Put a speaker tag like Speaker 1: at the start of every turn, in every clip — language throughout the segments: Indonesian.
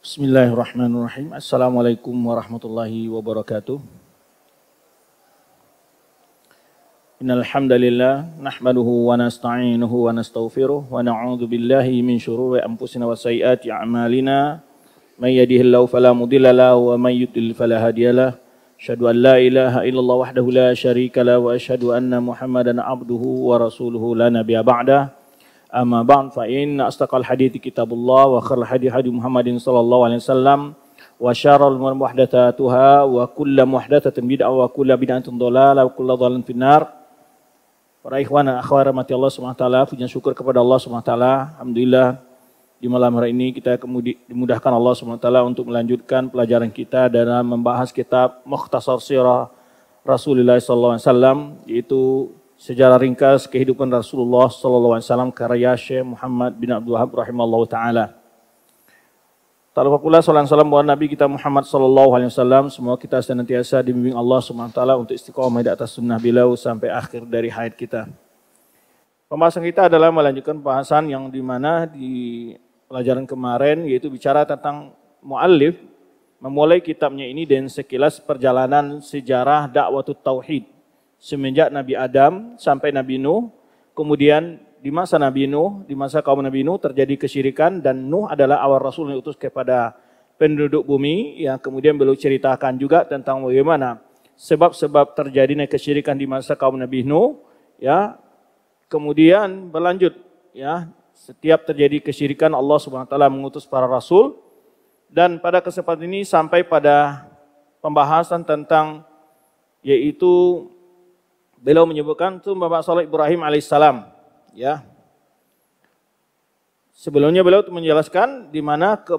Speaker 1: Bismillahirrahmanirrahim. Assalamualaikum warahmatullahi wabarakatuh. Innal hamdalillah nahmaduhu wa nasta'inuhu wa nastaghfiruh wa na'udzu billahi min shururi anfusina wa sayyiati a'malina. May yahdihillahu fala mudilla lahu wa may yudlil fala hadiyalah. Asyhadu an la ilaha illallah wahdahu la syarika lahu wa asyhadu anna Muhammadan abduhu wa rasuluhu la nabiyya ba'dahu. Amma ba'd fa'in inna hadithi kitabullah wa khairul hadithi hadi Muhammadin sallallahu alaihi wasallam wa syarrul muhdatsatuha wa kulla muhdatsatin bid'ah wa kulla bid'atin dhalalah wa kulla dhalalin finnar. Para ikhwan dan akhwat rahmati Allah Subhanahu wa taala, puji syukur kepada Allah Subhanahu wa taala. Alhamdulillah di malam hari ini kita kemudi, dimudahkan Allah Subhanahu wa taala untuk melanjutkan pelajaran kita dalam membahas kitab Mukhtasar Sirah Rasulullah sallallahu alaihi wasallam yaitu sejarah ringkas kehidupan Rasulullah sallallahu alaihi wasallam karya Syekh Muhammad bin Abdul Wahab rahimahullah taala. lupa pula salam salam buat Nabi kita Muhammad sallallahu alaihi wasallam semoga kita senantiasa dibimbing Allah SWT taala untuk istiqomah di atas sunnah beliau sampai akhir dari hayat kita. Pembahasan kita adalah melanjutkan pembahasan yang dimana di pelajaran kemarin yaitu bicara tentang muallif memulai kitabnya ini dan sekilas perjalanan sejarah dakwah tauhid semenjak Nabi Adam sampai Nabi Nuh. Kemudian di masa Nabi Nuh, di masa kaum Nabi Nuh terjadi kesyirikan dan Nuh adalah awal Rasul yang diutus kepada penduduk bumi yang kemudian beliau ceritakan juga tentang bagaimana sebab-sebab terjadinya kesyirikan di masa kaum Nabi Nuh ya kemudian berlanjut ya setiap terjadi kesyirikan Allah Subhanahu wa taala mengutus para rasul dan pada kesempatan ini sampai pada pembahasan tentang yaitu beliau menyebutkan tuh Bapak Saleh Ibrahim alaihissalam ya sebelumnya beliau menjelaskan di mana ke,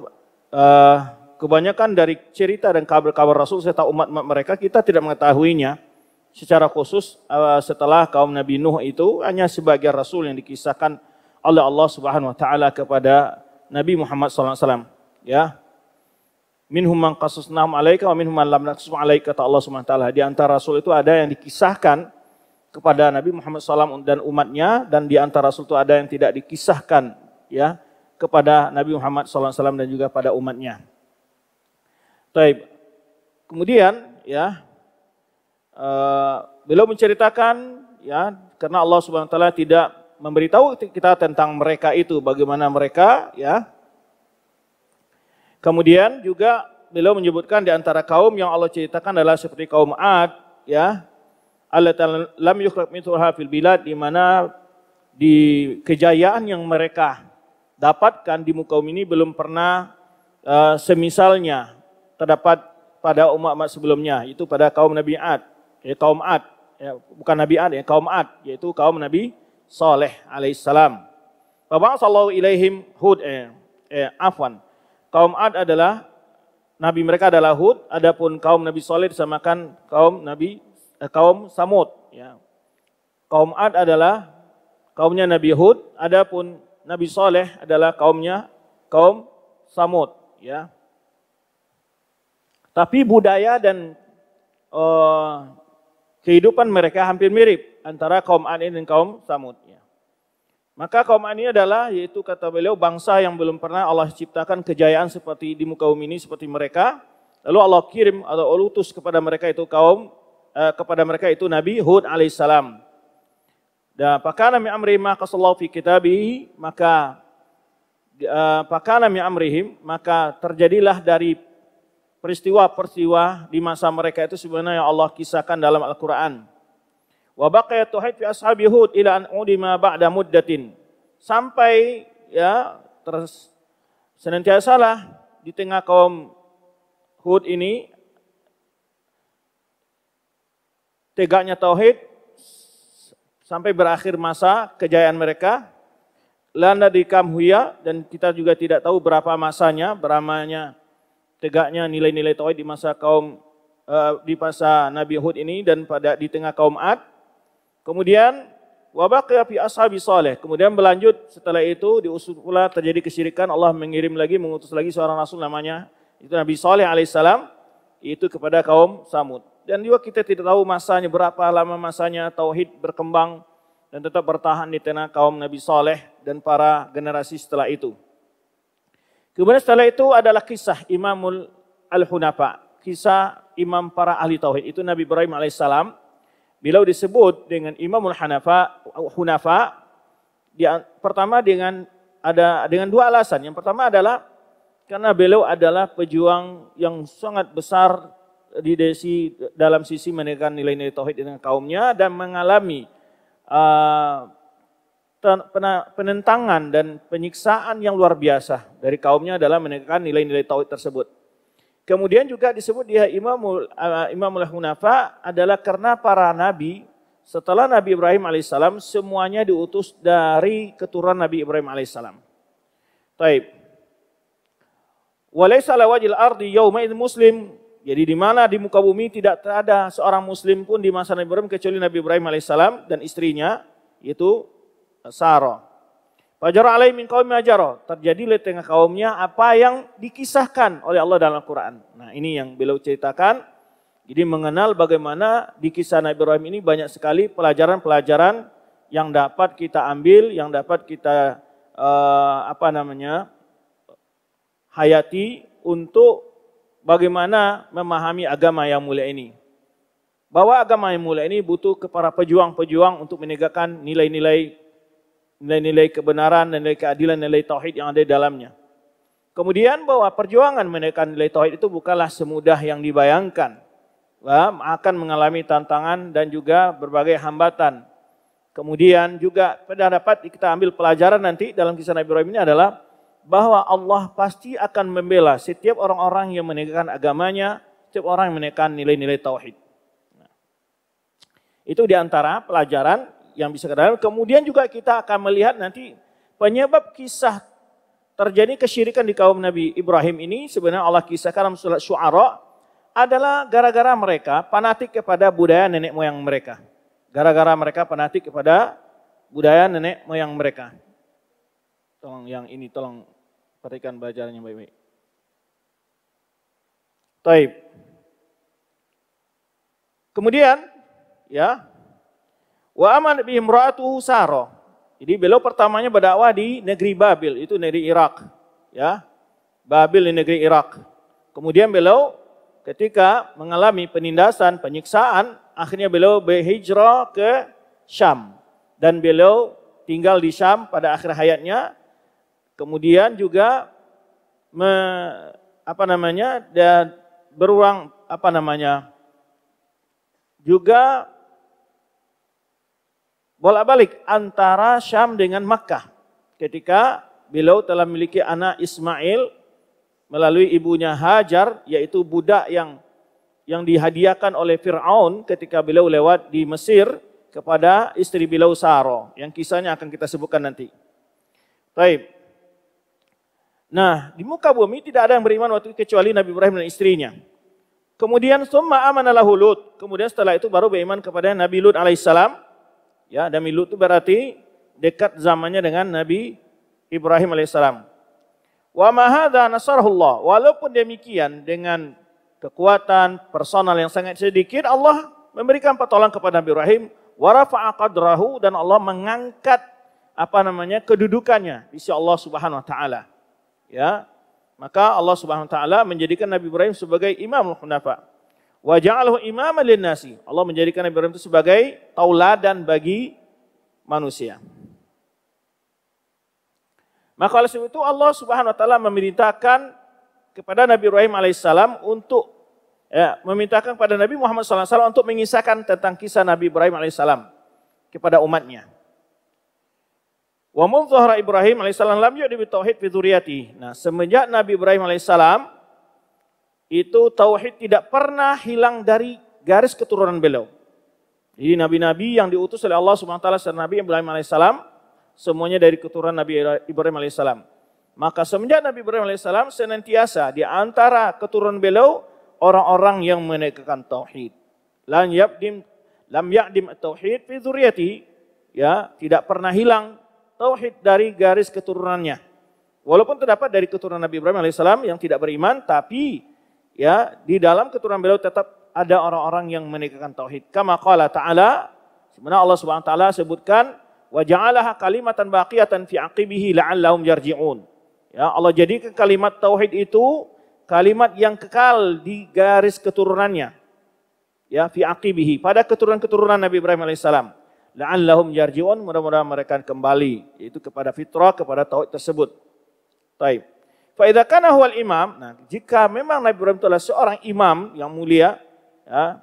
Speaker 1: uh, kebanyakan dari cerita dan kabar-kabar Rasul serta umat umat mereka kita tidak mengetahuinya secara khusus uh, setelah kaum Nabi Nuh itu hanya sebagai Rasul yang dikisahkan oleh Allah Subhanahu Wa Taala kepada Nabi Muhammad SAW ya minhum man qasasnahum alaika wa minhum man lam naqsum alaika kata Allah Subhanahu wa taala. Di antara rasul itu ada yang dikisahkan kepada Nabi Muhammad SAW dan umatnya dan di antara rasul itu ada yang tidak dikisahkan ya kepada Nabi Muhammad SAW dan juga pada umatnya. Taib. Kemudian ya uh, beliau menceritakan ya karena Allah Subhanahu Wa Taala tidak memberitahu kita tentang mereka itu bagaimana mereka ya. Kemudian juga beliau menyebutkan di antara kaum yang Allah ceritakan adalah seperti kaum Ad ya Allah lam yukhlaq mithluha fil bilad di mana di kejayaan yang mereka dapatkan di muka bumi ini belum pernah uh, semisalnya terdapat pada umat-umat sebelumnya itu pada kaum Nabi Ad ya kaum Ad ya, bukan Nabi Ad ya kaum Ad yaitu kaum Nabi Saleh alaihissalam Bapak sallallahu ilaihim Hud eh, eh afwan kaum Ad adalah Nabi mereka adalah Hud, adapun kaum Nabi Saleh disamakan kaum Nabi Eh, kaum Samud. Ya. Kaum Ad adalah kaumnya Nabi Hud, adapun Nabi Soleh adalah kaumnya kaum Samud. Ya. Tapi budaya dan uh, kehidupan mereka hampir mirip antara kaum Ad dan kaum Samud. Ya. Maka kaum Ad ini adalah yaitu kata beliau bangsa yang belum pernah Allah ciptakan kejayaan seperti di muka bumi ini seperti mereka. Lalu Allah kirim atau Allah utus kepada mereka itu kaum uh, kepada mereka itu Nabi Hud alaihissalam. Dan pakana mi amri maka qasallahu fi kitabi maka apakah eh, pakana mi amrihim maka terjadilah dari peristiwa-peristiwa di masa mereka itu sebenarnya Allah kisahkan dalam Al-Qur'an. Wa baqiya tuhid fi ashabi Hud ila an udima ba'da muddatin. Sampai ya terus di tengah kaum Hud ini tegaknya tauhid sampai berakhir masa kejayaan mereka. Landa di Kamhuya dan kita juga tidak tahu berapa masanya, beramanya tegaknya nilai-nilai tauhid di masa kaum uh, di masa Nabi Hud ini dan pada di tengah kaum Ad. Kemudian wabaqiya fi ashabi saleh. Kemudian berlanjut setelah itu diusut pula terjadi kesyirikan, Allah mengirim lagi mengutus lagi seorang rasul namanya itu Nabi Saleh alaihissalam itu kepada kaum Samud dan juga kita tidak tahu masanya berapa lama masanya tauhid berkembang dan tetap bertahan di tengah kaum Nabi Saleh dan para generasi setelah itu. Kemudian setelah itu adalah kisah Imamul Al-Hunafa, kisah imam para ahli tauhid. Itu Nabi Ibrahim alaihissalam. Beliau disebut dengan Imamul Hanafa, Hunafa, dia, pertama dengan ada dengan dua alasan. Yang pertama adalah karena beliau adalah pejuang yang sangat besar di desi dalam sisi menekan nilai-nilai tauhid dengan kaumnya dan mengalami uh, penentangan dan penyiksaan yang luar biasa dari kaumnya dalam menekan nilai-nilai tauhid tersebut. Kemudian juga disebut dia Imamul uh, Imamul Hunafa adalah karena para nabi setelah Nabi Ibrahim alaihissalam semuanya diutus dari keturunan Nabi Ibrahim alaihissalam. Taib. Walaysa ardi yaumaid muslim jadi di mana di muka bumi tidak ada seorang muslim pun di masa Nabi Ibrahim kecuali Nabi Ibrahim alaihissalam dan istrinya yaitu eh, Sarah. Fajar alaih min kaum ajaro. Terjadi di tengah kaumnya apa yang dikisahkan oleh Allah dalam Al-Quran. Nah ini yang beliau ceritakan. Jadi mengenal bagaimana di kisah Nabi Ibrahim ini banyak sekali pelajaran-pelajaran yang dapat kita ambil, yang dapat kita uh, apa namanya hayati untuk bagaimana memahami agama yang mulia ini. Bahwa agama yang mulia ini butuh kepada pejuang-pejuang untuk menegakkan nilai-nilai nilai-nilai kebenaran, nilai keadilan, nilai tauhid yang ada di dalamnya. Kemudian bahwa perjuangan menegakkan nilai tauhid itu bukanlah semudah yang dibayangkan. Ya, akan mengalami tantangan dan juga berbagai hambatan. Kemudian juga pada dapat kita ambil pelajaran nanti dalam kisah Nabi Ibrahim ini adalah bahwa Allah pasti akan membela setiap orang-orang yang menegakkan agamanya, setiap orang yang menegakkan nilai-nilai tauhid. Nah, itu diantara pelajaran yang bisa kita Kemudian juga kita akan melihat nanti penyebab kisah terjadi kesyirikan di kaum Nabi Ibrahim ini sebenarnya Allah kisahkan dalam surat Syu'ara adalah gara-gara mereka fanatik kepada budaya nenek moyang mereka. Gara-gara mereka fanatik kepada budaya nenek moyang mereka. Tolong yang ini tolong perhatikan bacaannya baik-baik. Taib. Kemudian ya wa aman bi imra'atuhu Jadi beliau pertamanya berdakwah di negeri Babil, itu negeri Irak, ya. Babil di negeri Irak. Kemudian beliau ketika mengalami penindasan, penyiksaan, akhirnya beliau berhijrah ke Syam dan beliau tinggal di Syam pada akhir hayatnya Kemudian juga me, apa namanya dan beruang apa namanya juga bolak-balik antara Syam dengan Makkah ketika beliau telah memiliki anak Ismail melalui ibunya Hajar yaitu budak yang yang dihadiahkan oleh Firaun ketika beliau lewat di Mesir kepada istri beliau Saro yang kisahnya akan kita sebutkan nanti. Baik, Nah, di muka bumi tidak ada yang beriman waktu itu kecuali Nabi Ibrahim dan istrinya. Kemudian summa amanalah Lut. Kemudian setelah itu baru beriman kepada Nabi Lut alaihissalam. Ya, Nabi Lut itu berarti dekat zamannya dengan Nabi Ibrahim alaihissalam. Wa mahadha nasarullah. Walaupun demikian dengan kekuatan personal yang sangat sedikit Allah memberikan pertolongan kepada Nabi Ibrahim wa rafa'a qadrahu dan Allah mengangkat apa namanya kedudukannya di sisi Allah Subhanahu wa taala ya maka Allah Subhanahu wa taala menjadikan Nabi Ibrahim sebagai imamul hunafa wa ja'alahu imaman linnasi Allah menjadikan Nabi Ibrahim itu sebagai tauladan bagi manusia maka oleh sebab itu Allah Subhanahu wa taala memerintahkan kepada Nabi Ibrahim alaihissalam untuk ya, memintakan kepada Nabi Muhammad SAW untuk mengisahkan tentang kisah Nabi Ibrahim alaihissalam kepada umatnya. Wa mun zahara Ibrahim alaihissalam lam yu'di tauhid fi dzurriyyati. Nah, semenjak Nabi Ibrahim alaihissalam itu tauhid tidak pernah hilang dari garis keturunan beliau. Jadi nabi-nabi yang diutus oleh Allah Subhanahu wa taala serta Nabi Ibrahim alaihissalam semuanya dari keturunan Nabi Ibrahim alaihissalam. Maka semenjak Nabi Ibrahim alaihissalam senantiasa di antara keturunan beliau orang-orang yang menegakkan tauhid. Lam yabdim lam ya'dim tauhid fi dzurriyyati ya tidak pernah hilang tauhid dari garis keturunannya. Walaupun terdapat dari keturunan Nabi Ibrahim alaihissalam yang tidak beriman, tapi ya di dalam keturunan beliau tetap ada orang-orang yang menegakkan tauhid. Kama qala ta'ala, sebenarnya Allah Subhanahu wa taala sebutkan wa ja'alaha kalimatan baqiyatan fi aqibihi la'allahum yarji'un. Ya, Allah jadikan kalimat tauhid itu kalimat yang kekal di garis keturunannya. Ya, fi aqibihi pada keturunan-keturunan Nabi Ibrahim alaihissalam la'allahum yarji'un mudah-mudahan mereka kembali yaitu kepada fitrah kepada tauhid tersebut. Taib. Fa idza kana huwal imam, nah jika memang Nabi Ibrahim adalah seorang imam yang mulia ya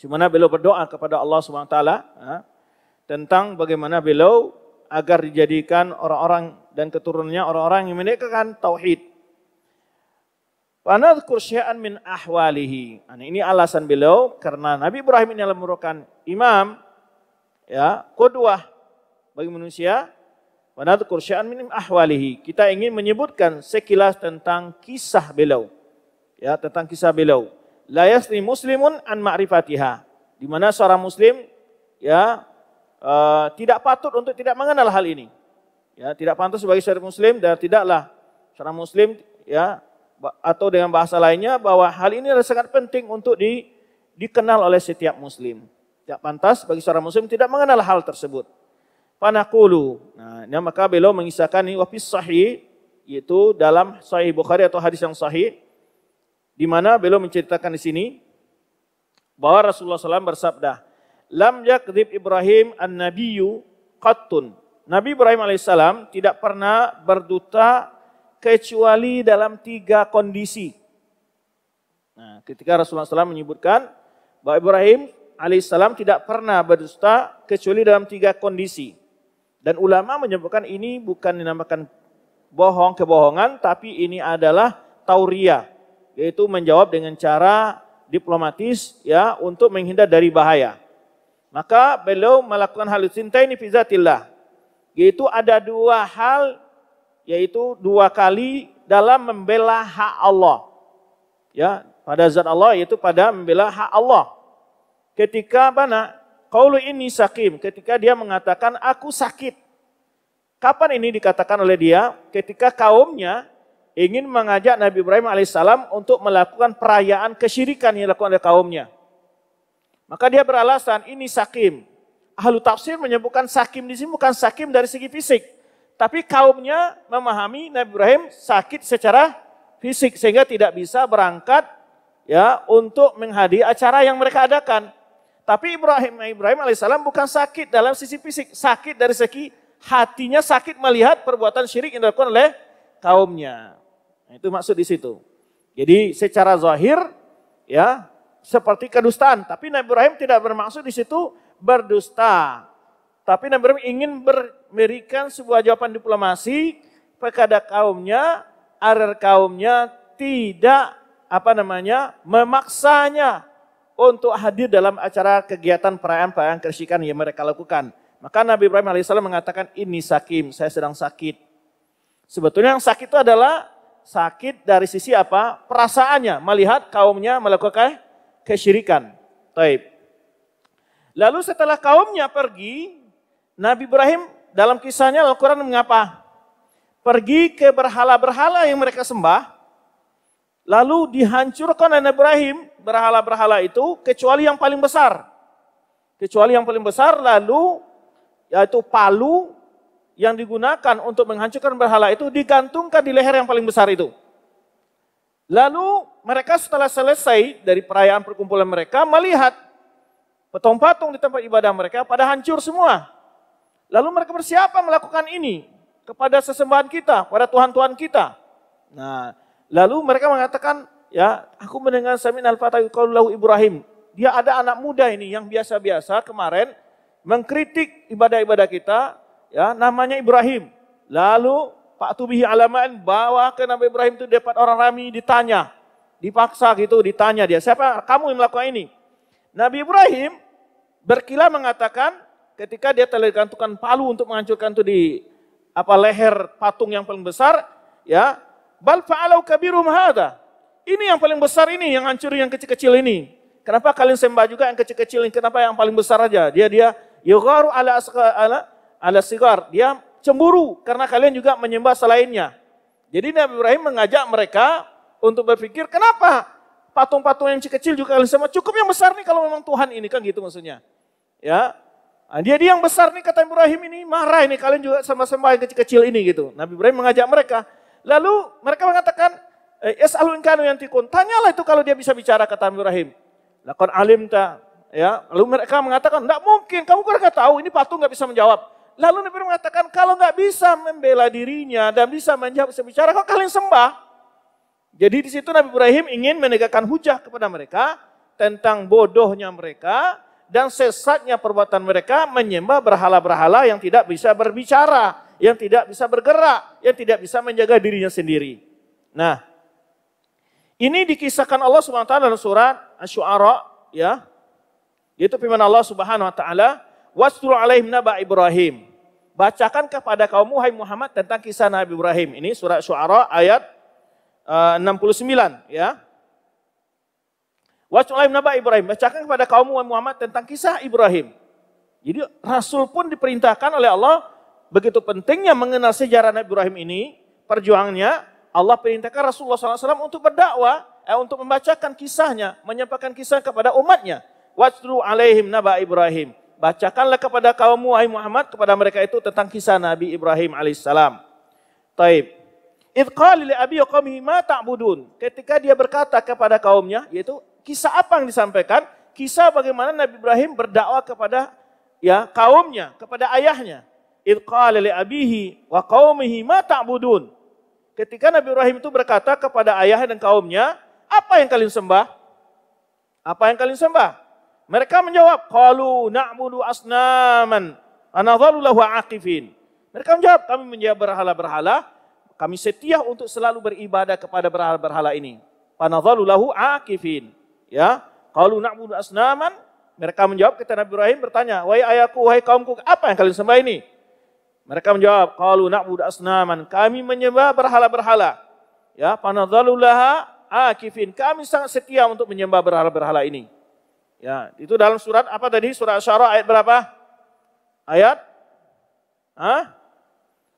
Speaker 1: Cuma beliau berdoa kepada Allah Subhanahu wa taala ya, tentang bagaimana beliau agar dijadikan orang-orang dan keturunannya orang-orang yang menegakkan tauhid. Panadkur syai'an min ahwalihi. Nah, ini alasan beliau karena Nabi Ibrahim ini adalah merupakan imam ya kodwah bagi manusia wanadkur sya'an minim ahwalihi. Kita ingin menyebutkan sekilas tentang kisah beliau. Ya, tentang kisah beliau. La muslimun an ma'rifatiha. Di mana seorang muslim ya uh, tidak patut untuk tidak mengenal hal ini. Ya, tidak pantas bagi seorang muslim dan tidaklah seorang muslim ya atau dengan bahasa lainnya bahwa hal ini adalah sangat penting untuk di, dikenal oleh setiap muslim. Tidak pantas bagi seorang muslim tidak mengenal hal tersebut. Panakulu. Nah, maka beliau mengisahkan ini wafis sahih, yaitu dalam sahih Bukhari atau hadis yang sahih, di mana beliau menceritakan di sini, bahwa Rasulullah SAW bersabda, Lam yakdib Ibrahim an-nabiyu qattun. Nabi Ibrahim alaihissalam tidak pernah berduta kecuali dalam tiga kondisi. Nah, ketika Rasulullah SAW menyebutkan bahwa Ibrahim alaihissalam tidak pernah berdusta kecuali dalam tiga kondisi. Dan ulama menyebutkan ini bukan dinamakan bohong, kebohongan, tapi ini adalah tauria, yaitu menjawab dengan cara diplomatis ya untuk menghindar dari bahaya. Maka beliau melakukan hal ini fizatillah, yaitu ada dua hal, yaitu dua kali dalam membela hak Allah. Ya, pada zat Allah yaitu pada membela hak Allah ketika mana kaulu ini sakim ketika dia mengatakan aku sakit. Kapan ini dikatakan oleh dia? Ketika kaumnya ingin mengajak Nabi Ibrahim alaihissalam untuk melakukan perayaan kesyirikan yang dilakukan oleh kaumnya. Maka dia beralasan ini sakim. Ahlu tafsir menyebutkan sakim di sini bukan sakim dari segi fisik. Tapi kaumnya memahami Nabi Ibrahim sakit secara fisik sehingga tidak bisa berangkat ya untuk menghadiri acara yang mereka adakan. Tapi Ibrahim Ibrahim alaihissalam bukan sakit dalam sisi fisik, sakit dari segi hatinya sakit melihat perbuatan syirik yang dilakukan oleh kaumnya. Nah, itu maksud di situ. Jadi secara zahir ya seperti kedustaan, tapi Nabi Ibrahim tidak bermaksud di situ berdusta. Tapi Nabi Ibrahim ingin memberikan sebuah jawaban diplomasi kepada kaumnya agar kaumnya tidak apa namanya memaksanya untuk hadir dalam acara kegiatan perayaan-perayaan kesyirikan yang mereka lakukan. Maka Nabi Ibrahim alaihissalam mengatakan ini sakim, saya sedang sakit. Sebetulnya yang sakit itu adalah sakit dari sisi apa? Perasaannya, melihat kaumnya melakukan kesyirikan. Taib. Lalu setelah kaumnya pergi, Nabi Ibrahim dalam kisahnya Al-Quran mengapa? Pergi ke berhala-berhala yang mereka sembah, lalu dihancurkan oleh Nabi Ibrahim berhala-berhala itu kecuali yang paling besar. Kecuali yang paling besar lalu yaitu palu yang digunakan untuk menghancurkan berhala itu digantungkan di leher yang paling besar itu. Lalu mereka setelah selesai dari perayaan perkumpulan mereka melihat patung-patung di tempat ibadah mereka pada hancur semua. Lalu mereka bersiapa melakukan ini kepada sesembahan kita, kepada Tuhan-Tuhan kita. Nah, lalu mereka mengatakan, ya aku mendengar Samin al-Fatah Ibrahim. Dia ada anak muda ini yang biasa-biasa kemarin mengkritik ibadah-ibadah kita, ya namanya Ibrahim. Lalu Pak Tubihi alaman bawa ke Nabi Ibrahim itu dapat orang rami ditanya, dipaksa gitu ditanya dia, siapa kamu yang melakukan ini? Nabi Ibrahim berkilah mengatakan ketika dia telah telekantukan palu untuk menghancurkan itu di apa leher patung yang paling besar, ya bal fa'alau kabirum hada. Ini yang paling besar ini, yang hancur yang kecil-kecil ini. Kenapa kalian sembah juga yang kecil-kecil ini? Kenapa yang paling besar aja? Dia dia yugaru ala ala ala sigar. Dia cemburu karena kalian juga menyembah selainnya. Jadi Nabi Ibrahim mengajak mereka untuk berpikir, kenapa patung-patung yang kecil juga kalian sembah? Cukup yang besar nih kalau memang Tuhan ini kan gitu maksudnya. Ya, nah, dia dia yang besar nih kata Ibrahim ini marah ini kalian juga sama sembah yang kecil-kecil ini gitu. Nabi Ibrahim mengajak mereka. Lalu mereka mengatakan Eh, Yas'alun yang yantikun. Tanyalah itu kalau dia bisa bicara kata Nabi Ibrahim. Lakon alim tak, Ya, lalu mereka mengatakan, tidak mungkin, kamu kau nggak tahu, ini patung nggak bisa menjawab. Lalu Nabi mengatakan, kalau nggak bisa membela dirinya dan bisa menjawab, bisa bicara, kok kalian sembah? Jadi di situ Nabi Ibrahim ingin menegakkan hujah kepada mereka tentang bodohnya mereka dan sesatnya perbuatan mereka menyembah berhala-berhala yang tidak bisa berbicara, yang tidak bisa bergerak, yang tidak bisa menjaga dirinya sendiri. Nah, ini dikisahkan Allah Subhanahu wa taala dalam surat Asy-Syu'ara ya. Yaitu firman Allah Subhanahu wa taala, "Wastul alaihim naba Ibrahim." Bacakan kepada kaummu Hai Muhammad tentang kisah Nabi Ibrahim. Ini surat Syu'ara ayat 69 eh, ya. Wastul alaihim naba Ibrahim. Bacakan kepada kaummu Hai Muhammad tentang kisah Ibrahim. Jadi Rasul pun diperintahkan oleh Allah begitu pentingnya mengenal sejarah Nabi Ibrahim ini, perjuangannya, Allah perintahkan Rasulullah SAW untuk berdakwah, eh, untuk membacakan kisahnya, menyampaikan kisah kepada umatnya. Watlu alaihim naba Ibrahim. Bacakanlah kepada kaummu wahai Muhammad kepada mereka itu tentang kisah Nabi Ibrahim alaihissalam. Taib. Idqali li abi qaumihi ma ta'budun. Ketika dia berkata kepada kaumnya, yaitu kisah apa yang disampaikan? Kisah bagaimana Nabi Ibrahim berdakwah kepada ya kaumnya, kepada ayahnya. Idqali abihi wa qaumihi ma ta'budun Ketika Nabi Ibrahim itu berkata kepada ayah dan kaumnya, apa yang kalian sembah? Apa yang kalian sembah? Mereka menjawab, Qalu na'budu asnaman, anadhalulahu aqifin. Mereka menjawab, kami menjawab berhala-berhala, kami setia untuk selalu beribadah kepada berhala-berhala ini. Panadhalulahu aqifin. Ya, Qalu na'budu asnaman, mereka menjawab ketika Nabi Ibrahim bertanya, Wahai ayahku, wahai kaumku, apa yang kalian sembah ini? Mereka menjawab, kalau nak budak senaman kami menyembah berhala-berhala. Ya, panadzalulaha akifin. Kami sangat setia untuk menyembah berhala-berhala ini. Ya, itu dalam surat apa tadi? Surat Asy-Syara ayat berapa? Ayat Hah?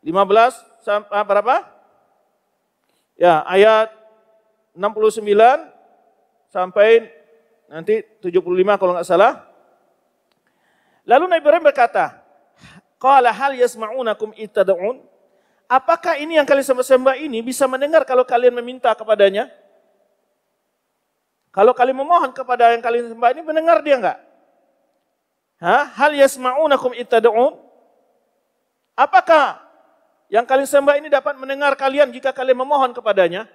Speaker 1: 15 sampai ah, berapa? Ya, ayat 69 sampai nanti 75 kalau nggak salah. Lalu Nabi Ibrahim berkata, Qala hal yasma'unakum itadun. Apakah ini yang kalian sembah-sembah ini bisa mendengar kalau kalian meminta kepadanya? Kalau kalian memohon kepada yang kalian sembah ini mendengar dia enggak? Ha? Hal yasma'unakum itadun. Apakah yang kalian sembah ini dapat mendengar kalian jika kalian memohon kepadanya?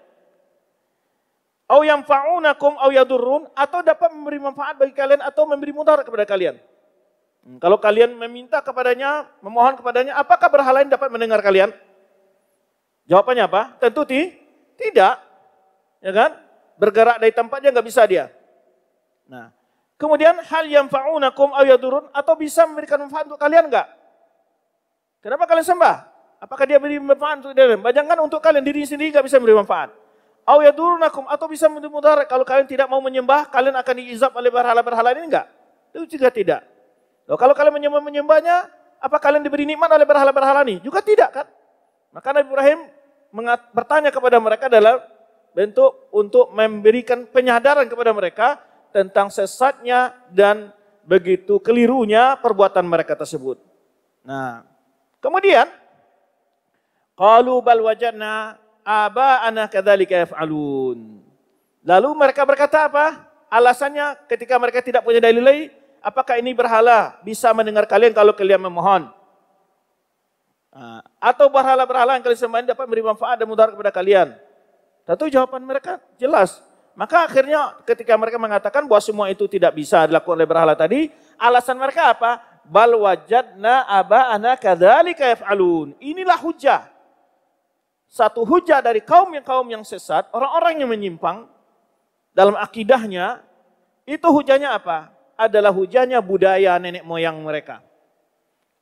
Speaker 1: Au yang fa'unakum au yadurrun atau dapat memberi manfaat bagi kalian atau memberi mudarat kepada kalian? Hmm, kalau kalian meminta kepadanya, memohon kepadanya, apakah berhala ini dapat mendengar kalian? Jawabannya apa? Tentu ti tidak. Ya kan? Bergerak dari tempatnya nggak bisa dia. Nah, kemudian hal yang fa'unakum aw turun atau bisa memberikan manfaat untuk kalian nggak? Kenapa kalian sembah? Apakah dia beri manfaat untuk kalian? Bayangkan untuk kalian diri sendiri nggak bisa memberi manfaat. turun atau bisa mendarat kalau kalian tidak mau menyembah, kalian akan diizab oleh berhala-berhala ini nggak? Itu juga tidak. Loh, kalau kalian menyembah-menyembahnya, apa kalian diberi nikmat oleh berhala-berhala ini? Juga tidak kan? Maka Nabi Ibrahim mengat, bertanya kepada mereka dalam bentuk untuk memberikan penyadaran kepada mereka tentang sesatnya dan begitu kelirunya perbuatan mereka tersebut. Nah, kemudian qalu bal wajadna aba'ana kadzalika yaf'alun. Lalu mereka berkata apa? Alasannya ketika mereka tidak punya dalil lain, Apakah ini berhala bisa mendengar kalian kalau kalian memohon? Ah, atau berhala-berhala yang kalian sembah dapat memberi manfaat dan mudarat kepada kalian? Tentu jawaban mereka jelas. Maka akhirnya ketika mereka mengatakan bahwa semua itu tidak bisa dilakukan oleh berhala tadi, alasan mereka apa? Bal wajadna aba'ana kadzalika yaf'alun. Inilah hujah. Satu hujah dari kaum yang kaum yang sesat, orang-orang yang menyimpang dalam akidahnya, itu hujahnya apa? adalah hujannya budaya nenek moyang mereka.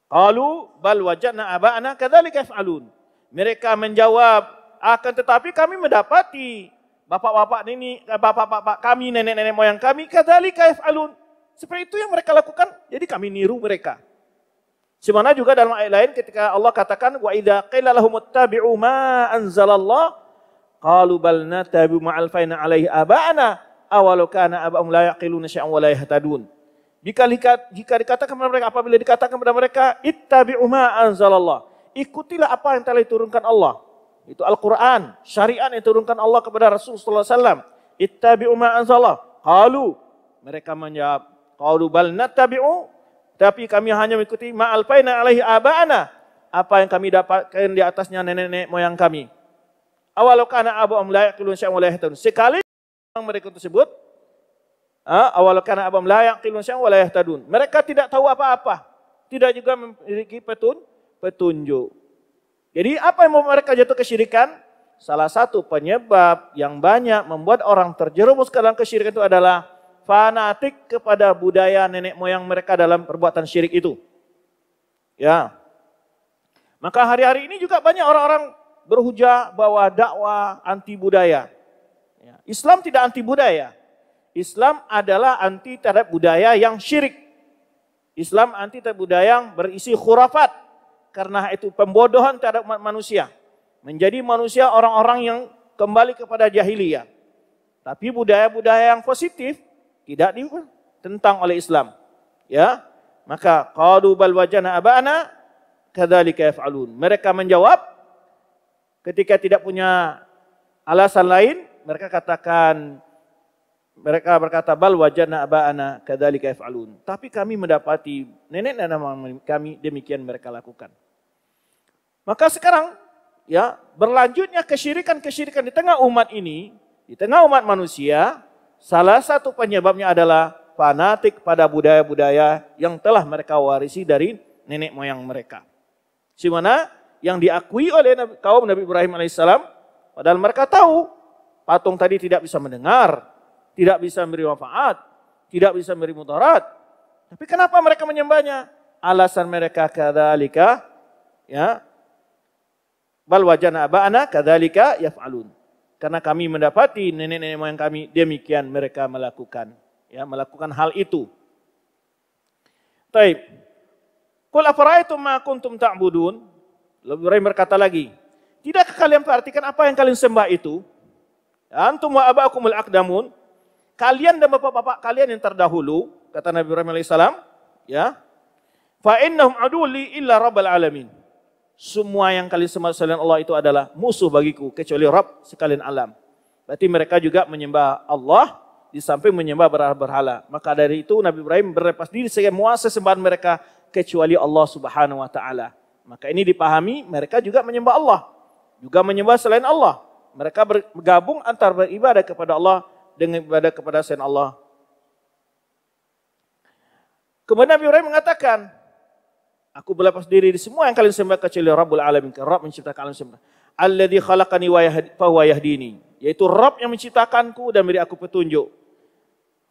Speaker 1: Qalu bal wajadna aba'ana kadzalika yaf'alun. Mereka menjawab, akan tetapi kami mendapati bapak-bapak ini, eh, bapak-bapak kami, nenek-nenek moyang kami kadzalika yaf'alun. Seperti itu yang mereka lakukan, jadi kami niru mereka. Semana juga dalam ayat lain ketika Allah katakan wa idza qila lahum ittabi'u ma anzalallah qalu bal natabu ma alfaina alaihi aba'ana awalau kana abahum la yaqiluna syai'an tadun. la Jika, dikatakan kepada mereka, apabila dikatakan kepada mereka, ittabi ma anzalallah. Ikutilah apa yang telah diturunkan Allah. Itu Al-Quran, syariat yang diturunkan Allah kepada Rasulullah SAW. Ittabi ma anzalallah. Qalu, mereka menjawab, qalu bal nattabi'u, tapi kami hanya mengikuti ma'alfaina alaihi aba'ana. Apa yang kami dapatkan di atasnya nenek-nenek moyang kami. Awalau kana abu'am la yaqilun syai'an wa la Sekali mereka tersebut ah, awal karena abam layak kilun syang walayah tadun. Mereka tidak tahu apa-apa, tidak juga memiliki petun petunjuk. Jadi apa yang membuat mereka jatuh kesyirikan? Salah satu penyebab yang banyak membuat orang terjerumus ke dalam kesyirikan itu adalah fanatik kepada budaya nenek moyang mereka dalam perbuatan syirik itu. Ya. Maka hari-hari ini juga banyak orang-orang berhujah bahwa dakwah anti budaya. Ya. Islam tidak anti budaya. Islam adalah anti terhadap budaya yang syirik. Islam anti terhadap budaya yang berisi khurafat. Karena itu pembodohan terhadap umat manusia. Menjadi manusia orang-orang yang kembali kepada jahiliyah. Tapi budaya-budaya yang positif tidak ditentang oleh Islam. Ya, maka qadu bal wajana abana kadzalika yaf'alun. Mereka menjawab ketika tidak punya alasan lain mereka katakan mereka berkata bal wajana abaana kadzalika yaf'alun. Tapi kami mendapati nenek dan kami demikian mereka lakukan. Maka sekarang ya berlanjutnya kesyirikan-kesyirikan di tengah umat ini, di tengah umat manusia, salah satu penyebabnya adalah fanatik pada budaya-budaya yang telah mereka warisi dari nenek moyang mereka. Di mana yang diakui oleh kaum Nabi Ibrahim alaihissalam, padahal mereka tahu patung tadi tidak bisa mendengar, tidak bisa memberi manfaat, tidak bisa memberi mudarat. Tapi kenapa mereka menyembahnya? Alasan mereka kadzalika ya. Bal wajana abana kadzalika yaf'alun. Karena kami mendapati nenek-nenek moyang kami demikian mereka melakukan ya melakukan hal itu. Taib. Qul afaraitum ma kuntum ta'budun? Lebih berkata lagi, tidak kalian perhatikan apa yang kalian sembah itu? Antum wa abakumul akdamun. Kalian dan bapak-bapak kalian yang terdahulu, kata Nabi Ibrahim alaihissalam, ya. Fa innahum aduli illa rabbal alamin. Semua yang kalian sembah selain Allah itu adalah musuh bagiku kecuali Rabb sekalian alam. Berarti mereka juga menyembah Allah di samping menyembah berhala. berhala Maka dari itu Nabi Ibrahim berlepas diri sebagai muasa sembahan mereka kecuali Allah Subhanahu wa taala. Maka ini dipahami mereka juga menyembah Allah, juga menyembah selain Allah. Mereka bergabung antar beribadah kepada Allah dengan ibadah kepada selain Allah. Kemudian Nabi Ibrahim mengatakan, aku berlepas diri di semua yang kalian sembah kecuali Rabbul Alamin, Rabb menciptakan alam semesta. Alladhi khalaqani wa fahuwa yahdini, yaitu Rabb yang menciptakanku dan beri aku petunjuk.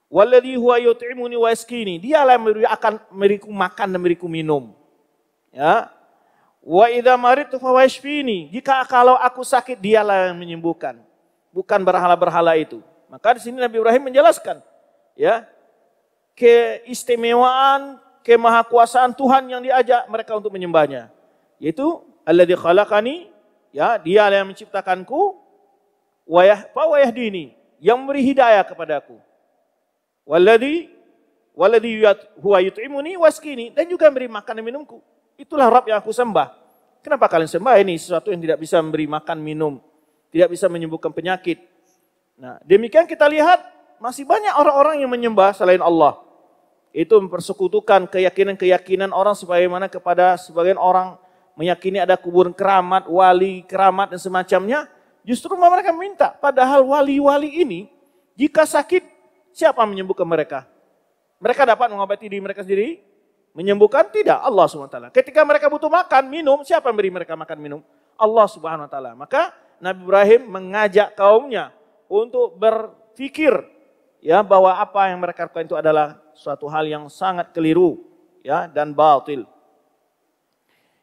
Speaker 1: Walladhi huwa yut'imuni wa yaskini, dialah yang akan memberiku makan dan memberiku minum. Ya, Wa idza maritu fawashfini. Jika kalau aku sakit dialah yang menyembuhkan. Bukan berhala-berhala itu. Maka di sini Nabi Ibrahim menjelaskan ya keistimewaan, kemahakuasaan Tuhan yang diajak mereka untuk menyembahnya. Yaitu alladzi khalaqani ya dia yang menciptakanku wayah dini yang memberi hidayah kepadaku. Walladzi walladzi huwa yut'imuni waskini dan juga memberi makan dan minumku. Itulah Rab yang aku sembah. Kenapa kalian sembah ini sesuatu yang tidak bisa memberi makan minum, tidak bisa menyembuhkan penyakit. Nah, demikian kita lihat masih banyak orang-orang yang menyembah selain Allah. Itu mempersekutukan keyakinan-keyakinan orang sebagaimana kepada sebagian orang meyakini ada kuburan keramat, wali keramat dan semacamnya. Justru mereka minta. Padahal wali-wali ini jika sakit siapa menyembuhkan mereka? Mereka dapat mengobati diri mereka sendiri? Menyembuhkan? Tidak. Allah taala Ketika mereka butuh makan, minum, siapa yang beri mereka makan, minum? Allah Subhanahu wa taala. Maka Nabi Ibrahim mengajak kaumnya untuk berfikir ya bahwa apa yang mereka lakukan itu adalah suatu hal yang sangat keliru ya dan batil.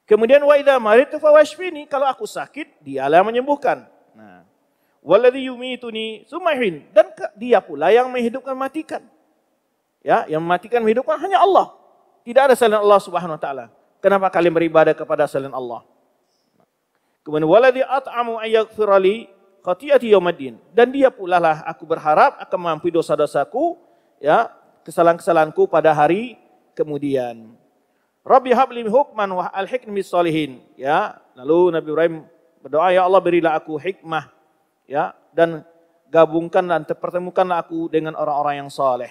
Speaker 1: Kemudian wa idza fawashfini, kalau aku sakit, dialah yang menyembuhkan. Nah, waladhi yumituni sumahin dan dia pula yang menghidupkan matikan. Ya, yang mematikan menghidupkan hanya Allah. Tidak ada selain Allah Subhanahu wa taala. Kenapa kalian beribadah kepada selain Allah? Kemudian waladhi at'amu ayaghfira li khati'ati yaumiddin. Dan dia pula lah aku berharap akan mengampuni dosa-dosaku ya, kesalahan-kesalahanku pada hari kemudian. Rabbi habli hukman wa al hikm solihin. Ya, lalu Nabi Ibrahim berdoa ya Allah berilah aku hikmah ya dan gabungkan dan pertemukanlah aku dengan orang-orang yang saleh.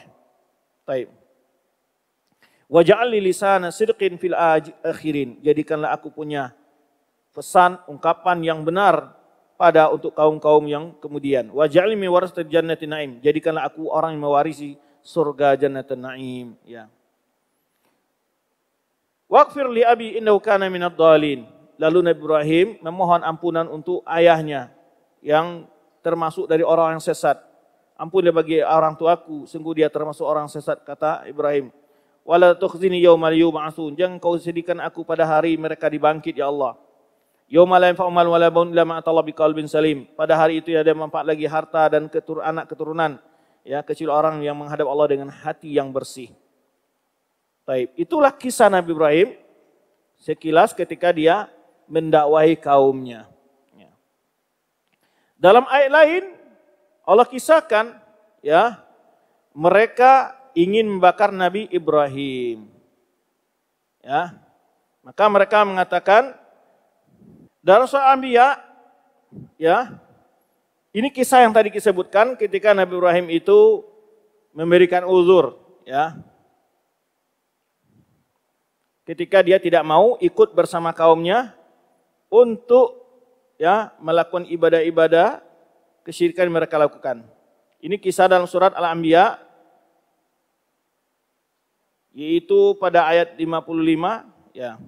Speaker 1: Baik. Wajah lisana sidqin fil akhirin. Jadikanlah aku punya pesan, ungkapan yang benar pada untuk kaum-kaum yang kemudian. wajah mi waras jannati na'im. Jadikanlah aku orang yang mewarisi surga jannatin na'im. Ya. Waqfir li abi innahu kana minad dhalin. Lalu Nabi Ibrahim memohon ampunan untuk ayahnya yang termasuk dari orang yang sesat. Ampunlah bagi orang tuaku, sungguh dia termasuk orang sesat, kata Ibrahim. wala tukhzini yawmal yub'atsun jangan kau sedikan aku pada hari mereka dibangkit ya Allah yawma la yanfa'u mal wala banun illa ma atalla biqalbin salim pada hari itu tidak ada manfaat lagi harta dan ketur anak keturunan ya kecil orang yang menghadap Allah dengan hati yang bersih Taib itulah kisah Nabi Ibrahim sekilas ketika dia mendakwahi kaumnya ya. dalam ayat lain Allah kisahkan ya mereka ingin membakar Nabi Ibrahim. Ya. Maka mereka mengatakan dalam surah Anbiya ya. Ini kisah yang tadi disebutkan ketika Nabi Ibrahim itu memberikan uzur ya. Ketika dia tidak mau ikut bersama kaumnya untuk ya melakukan ibadah-ibadah kesyirikan mereka lakukan. Ini kisah dalam surat Al-Anbiya yaitu pada ayat 55 ya.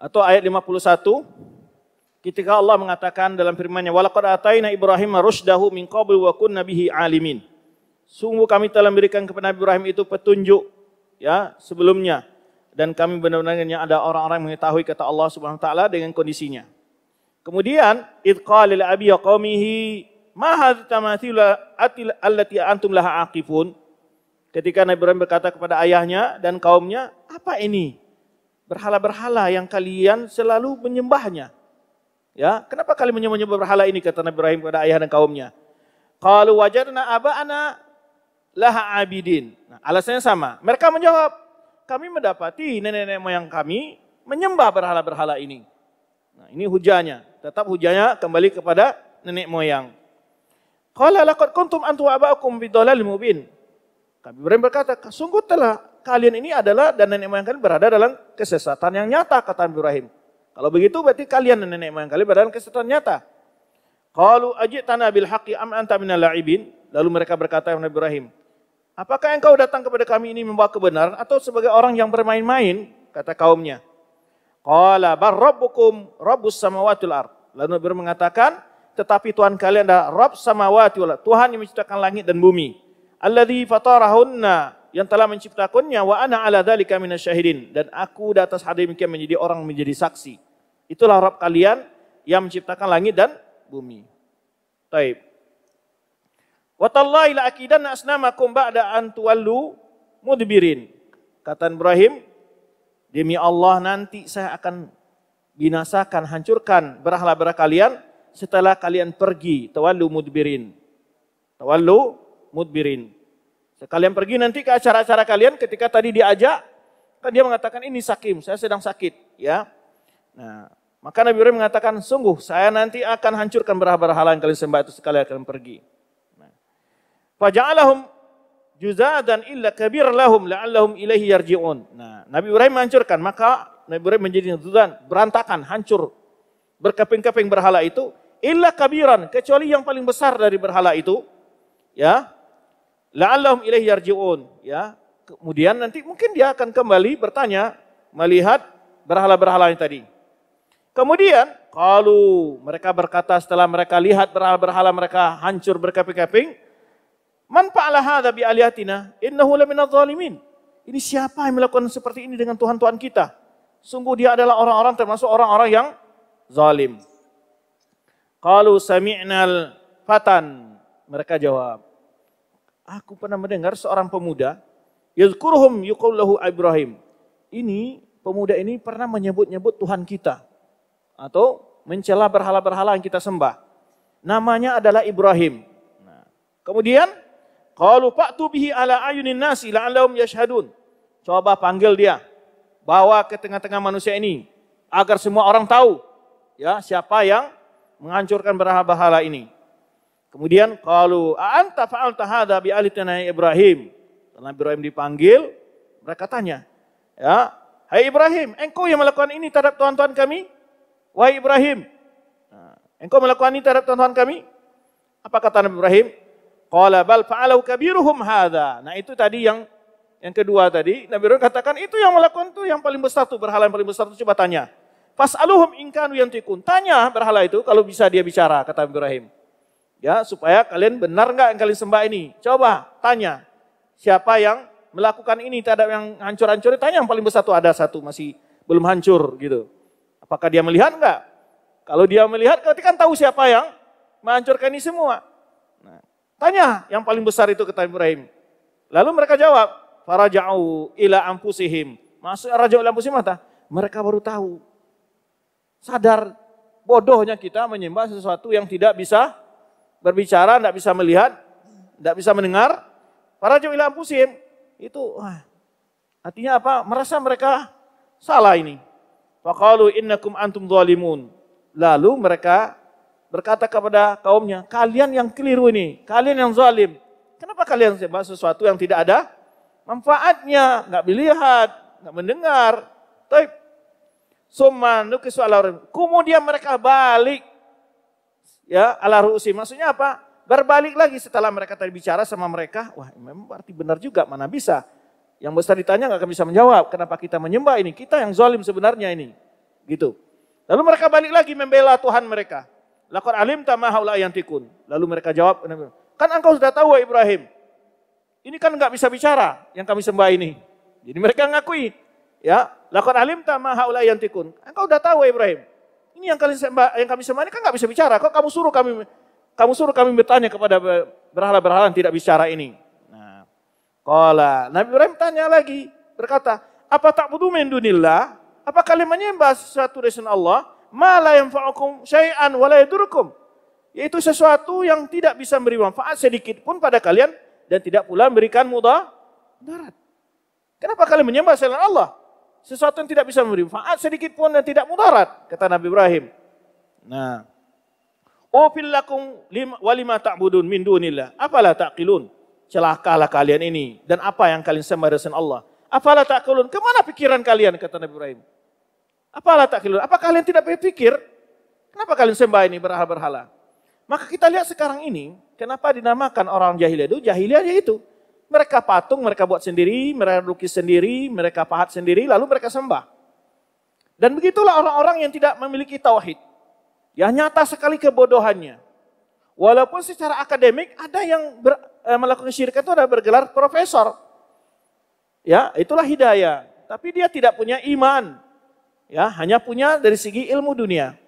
Speaker 1: Atau ayat 51 ketika Allah mengatakan dalam firman-Nya walaqad ataina Ibrahim rusdahu min qabl wa kunna bihi alimin. Sungguh kami telah memberikan kepada Nabi Ibrahim itu petunjuk ya sebelumnya dan kami benar-benarnya ada orang-orang yang mengetahui kata Allah Subhanahu wa taala dengan kondisinya. Kemudian idqalil abi qaumihi ma hadz tamatsila atil allati antum laha aqifun. Ketika Nabi Ibrahim berkata kepada ayahnya dan kaumnya, apa ini? Berhala-berhala yang kalian selalu menyembahnya. Ya, kenapa kalian menyembah berhala ini kata Nabi Ibrahim kepada ayah dan kaumnya? Kalau wajarna aba'ana laha abidin. Nah, alasannya sama. Mereka menjawab, kami mendapati nenek-nenek moyang kami menyembah berhala-berhala ini. Nah, ini hujannya tetap hujannya kembali kepada nenek moyang. Qala laqad kuntum antu aba'akum bidhalal mubin. Kami Ibrahim berkata, sungguh telah kalian ini adalah dan nenek moyang kalian berada dalam kesesatan yang nyata kata Nabi Ibrahim. Kalau begitu berarti kalian dan nenek moyang kalian berada dalam kesesatan nyata. Qalu ajitana bil haqqi am anta minal la'ibin? Lalu mereka berkata kepada ya Ibrahim, "Apakah engkau datang kepada kami ini membawa kebenaran atau sebagai orang yang bermain-main?" kata kaumnya. Qala bar rabbukum rabbus samawati wal ard. Lalu Nabi mengatakan, tetapi Tuhan kalian adalah Rabb samawati wal ard. Tuhan yang menciptakan langit dan bumi. Alladzi fatarahunna yang telah menciptakannya wa ana ala dzalika minasyahidin dan aku di atas hal demikian menjadi orang menjadi saksi. Itulah Rabb kalian yang menciptakan langit dan bumi. Taib. tallahi la akidanna asnamakum ba'da an tuwallu mudbirin. Kata Ibrahim, Demi Allah nanti saya akan binasakan, hancurkan berhala-berhala kalian setelah kalian pergi. Tawallu mudbirin. Tawallu mudbirin. Kalian pergi nanti ke acara-acara kalian ketika tadi diajak, kan dia mengatakan ini sakim, saya sedang sakit. ya. Nah, maka Nabi Ibrahim mengatakan, sungguh saya nanti akan hancurkan berhala-berhala yang kalian sembah itu sekali akan pergi. Nah. Faja'alahum juzadan illa kabir lahum la'allahum ilaihi yarji'un. Nah, Nabi Ibrahim menghancurkan, maka Nabi Ibrahim menjadi juzadan, berantakan, hancur. Berkeping-keping berhala itu illa kabiran, kecuali yang paling besar dari berhala itu, ya. La'allahum ilaihi yarji'un, ya. Kemudian nanti mungkin dia akan kembali bertanya melihat berhala-berhala yang tadi. Kemudian kalau mereka berkata setelah mereka lihat berhala-berhala mereka hancur berkeping-keping, Man fa'ala hadza bi aliyatina innahu laminadh zalimin. Ini siapa yang melakukan seperti ini dengan Tuhan-Tuhan kita? Sungguh dia adalah orang-orang termasuk orang-orang yang zalim. Qalu sami'nal fatan. Mereka jawab, aku pernah mendengar seorang pemuda yazkuruhum yuqullahu Ibrahim. Ini pemuda ini pernah menyebut-nyebut Tuhan kita atau mencela berhala-berhala yang kita sembah. Namanya adalah Ibrahim. Nah, kemudian kalau Pak Tubihi ala ayunin nasi la'allahum yashhadun. Coba panggil dia. Bawa ke tengah-tengah manusia ini agar semua orang tahu ya siapa yang menghancurkan berhala-berhala ini. Kemudian kalau anta fa'alta hadza bi alitana ya Ibrahim. Karena Ibrahim dipanggil, mereka tanya, ya, "Hai Ibrahim, engkau yang melakukan ini terhadap tuan-tuan kami?" Wahai Ibrahim, nah, engkau melakukan ini terhadap tuan-tuan kami? Apa kata Nabi Ibrahim? Qala bal fa'alau kabiruhum hadza. Nah, itu tadi yang yang kedua tadi, Nabi Ibrahim katakan itu yang melakukan itu yang paling besar tuh berhala yang paling besar tuh coba tanya. Pas aluhum ingkanu yantikun. Tanya berhala itu kalau bisa dia bicara kata Ibrahim. Ya, supaya kalian benar nggak yang kalian sembah ini? Coba tanya. Siapa yang melakukan ini tidak yang hancur-hancur tanya yang paling besar tuh ada satu masih belum hancur gitu. Apakah dia melihat nggak? Kalau dia melihat berarti kan tahu siapa yang menghancurkan ini semua. Tanya yang paling besar itu kata Ibrahim. Lalu mereka jawab, para jauh ila ampusihim. Masuk raja ila ampusihim mata. Mereka baru tahu. Sadar bodohnya kita menyembah sesuatu yang tidak bisa berbicara, tidak bisa melihat, tidak bisa mendengar. Para jauh ila ampusihim. Itu wah, artinya apa? Merasa mereka salah ini. Fakalu innakum antum zalimun. Lalu mereka berkata kepada kaumnya, kalian yang keliru ini, kalian yang zalim. Kenapa kalian sebab sesuatu yang tidak ada manfaatnya, nggak dilihat, nggak mendengar. Taib. Summa nukisu ala Kemudian mereka balik ya ala ru'usi. Maksudnya apa? Berbalik lagi setelah mereka tadi bicara sama mereka, wah memang berarti benar juga, mana bisa. Yang besar ditanya nggak akan bisa menjawab, kenapa kita menyembah ini? Kita yang zalim sebenarnya ini. Gitu. Lalu mereka balik lagi membela Tuhan mereka. Lakon alim yang yantikun. Lalu mereka jawab, kan engkau sudah tahu wahai Ibrahim. Ini kan enggak bisa bicara yang kami sembah ini. Jadi mereka ngakui, ya. Lakon alim yang yantikun. Engkau sudah tahu wahai Ibrahim. Ini yang kami sembah, yang kami sembah ini kan enggak bisa bicara. Kok kamu suruh kami kamu suruh kami bertanya kepada berhala-berhala yang tidak bicara ini. kala nah, Nabi Ibrahim tanya lagi, berkata, apa tak butuh mendunillah? Apa kalian menyembah satu dari Allah? Malah yang faukum syai'an wa la Yaitu sesuatu yang tidak bisa memberi manfaat sedikit pun pada kalian dan tidak pula memberikan mudah darat. Kenapa kalian menyembah selain Allah? Sesuatu yang tidak bisa memberi manfaat sedikit pun dan tidak mudarat, kata Nabi Ibrahim. Nah, Ufil oh, lakum walima ta'budun min dunillah. Apalah ta'qilun? Celakalah kalian ini. Dan apa yang kalian sembah dari Allah? Apalah ta'qilun? Kemana pikiran kalian? Kata Nabi Ibrahim. Apalah takilun? Apa kalian tidak berpikir? Kenapa kalian sembah ini berhala-berhala? Maka kita lihat sekarang ini, kenapa dinamakan orang jahiliyah itu? Jahiliyah itu. Mereka patung, mereka buat sendiri, mereka lukis sendiri, mereka pahat sendiri, lalu mereka sembah. Dan begitulah orang-orang yang tidak memiliki tauhid. Ya nyata sekali kebodohannya. Walaupun secara akademik ada yang ber, eh, melakukan syirik itu ada bergelar profesor. Ya, itulah hidayah. Tapi dia tidak punya iman, ya hanya punya dari segi ilmu dunia.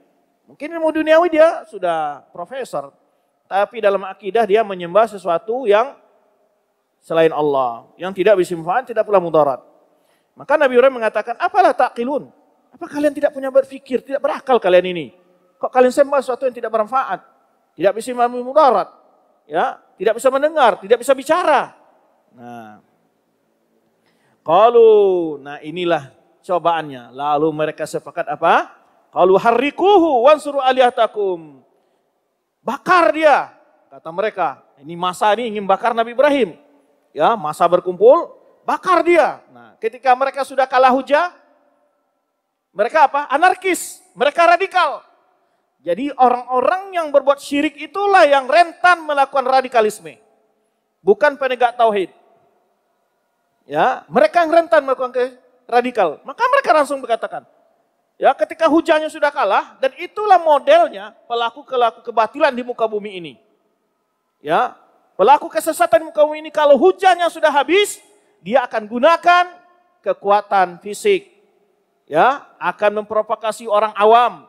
Speaker 1: Mungkin ilmu duniawi dia sudah profesor, tapi dalam akidah dia menyembah sesuatu yang selain Allah, yang tidak bersifat, tidak pula mudarat. Maka Nabi Ibrahim mengatakan, apalah takilun? Apa kalian tidak punya berpikir, tidak berakal kalian ini? Kok kalian sembah sesuatu yang tidak bermanfaat, tidak bisa mudarat, ya, tidak bisa mendengar, tidak bisa bicara. Nah, kalau, nah inilah cobaannya. Lalu mereka sepakat apa? Kalau harikuhu wansuru aliyatakum. Bakar dia, kata mereka. Ini masa ini ingin bakar Nabi Ibrahim. Ya, masa berkumpul, bakar dia. Nah, ketika mereka sudah kalah hujah, mereka apa? Anarkis, mereka radikal. Jadi orang-orang yang berbuat syirik itulah yang rentan melakukan radikalisme. Bukan penegak tauhid. Ya, mereka yang rentan melakukan radikal. Maka mereka langsung berkatakan, ya ketika hujannya sudah kalah dan itulah modelnya pelaku-pelaku kebatilan di muka bumi ini. Ya, pelaku kesesatan di muka bumi ini kalau hujannya sudah habis, dia akan gunakan kekuatan fisik. Ya, akan memprovokasi orang awam.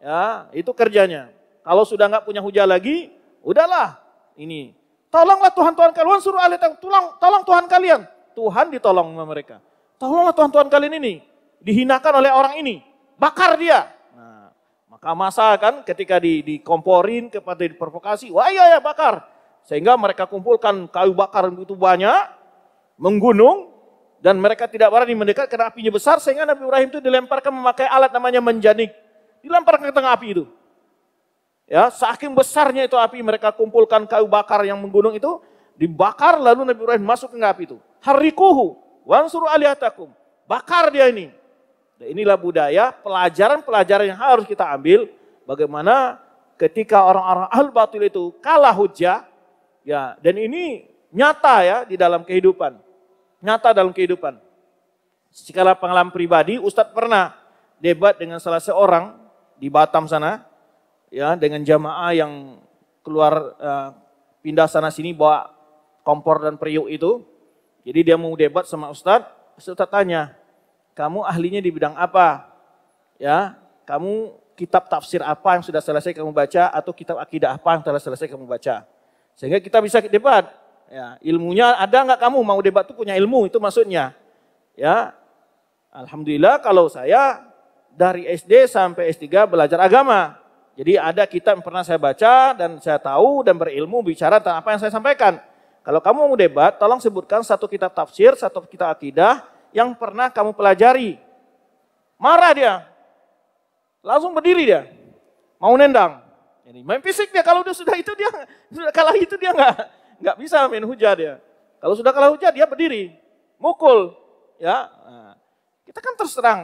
Speaker 1: Ya, itu kerjanya. Kalau sudah nggak punya hujan lagi, udahlah ini. Tolonglah Tuhan Tuhan kalian suruh ahli tolong tolong Tuhan kalian. Tuhan ditolong sama mereka. Tolonglah tuan-tuan kalian ini, dihinakan oleh orang ini, bakar dia. Nah, maka masa kan ketika di, dikomporin kepada diprovokasi, wah iya ya bakar. Sehingga mereka kumpulkan kayu bakar begitu banyak, menggunung, dan mereka tidak berani mendekat karena apinya besar, sehingga Nabi Ibrahim itu dilemparkan memakai alat namanya menjanik. Dilemparkan ke tengah api itu. Ya, saking besarnya itu api, mereka kumpulkan kayu bakar yang menggunung itu, dibakar lalu Nabi Ibrahim masuk ke api itu. Harikuhu, wansur aliatakum Bakar dia ini. Dan inilah budaya pelajaran-pelajaran yang harus kita ambil bagaimana ketika orang-orang ahl batil itu kalah hujah ya dan ini nyata ya di dalam kehidupan. Nyata dalam kehidupan. Sekala pengalaman pribadi, Ustadz pernah debat dengan salah seorang di Batam sana, ya dengan jamaah yang keluar uh, pindah sana sini bawa kompor dan periuk itu. Jadi dia mau debat sama Ustadz, Ustad tanya, kamu ahlinya di bidang apa? Ya, kamu kitab tafsir apa yang sudah selesai kamu baca atau kitab akidah apa yang telah selesai kamu baca? Sehingga kita bisa debat. Ya, ilmunya ada nggak kamu mau debat tuh punya ilmu itu maksudnya. Ya, Alhamdulillah kalau saya dari SD sampai S3 belajar agama. Jadi ada kitab yang pernah saya baca dan saya tahu dan berilmu bicara tentang apa yang saya sampaikan. Kalau kamu mau debat, tolong sebutkan satu kitab tafsir, satu kitab akidah yang pernah kamu pelajari. Marah dia. Langsung berdiri dia. Mau nendang. Ini main fisik dia kalau dia sudah itu dia sudah kalah itu dia nggak nggak bisa main hujah dia. Kalau sudah kalah hujah dia berdiri, mukul, ya. kita kan terserang.